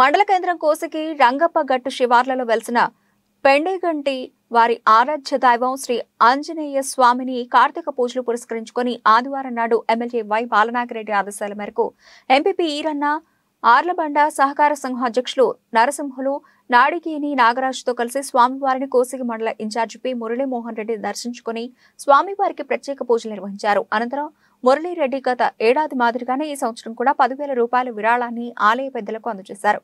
మండల కేంద్రం కోసికి రంగప్ప గట్టు శివార్లలో వెలిసిన పెండేగంటి వారి ఆరాధ్య దైవం శ్రీ ఆంజనేయ స్వామిని కార్తీక పూజలు పురస్కరించుకుని ఆదివారం నాడు ఎమ్మెల్యే వై బాలనాగిరెడ్డి ఆదేశాల మేరకు ఎంపీపీ ఈరన్న ఆర్లబండ సహకార సంఘం అధ్యక్షులు నరసింహులు నాడికేని నాగరాజుతో కలిసి స్వామివారిని కోసిగి మండల ఇన్ఛార్జి పి మురళీమోహన్ రెడ్డి దర్శించుకుని స్వామివారికి ప్రత్యేక పూజలు నిర్వహించారు అనంతరం మురళీరెడ్డి గత ఏడాది మాదిరిగానే ఈ సంవత్సరం కూడా పదివేల రూపాయల విరాళాన్ని ఆలయ పెద్దలకు అందజేశారు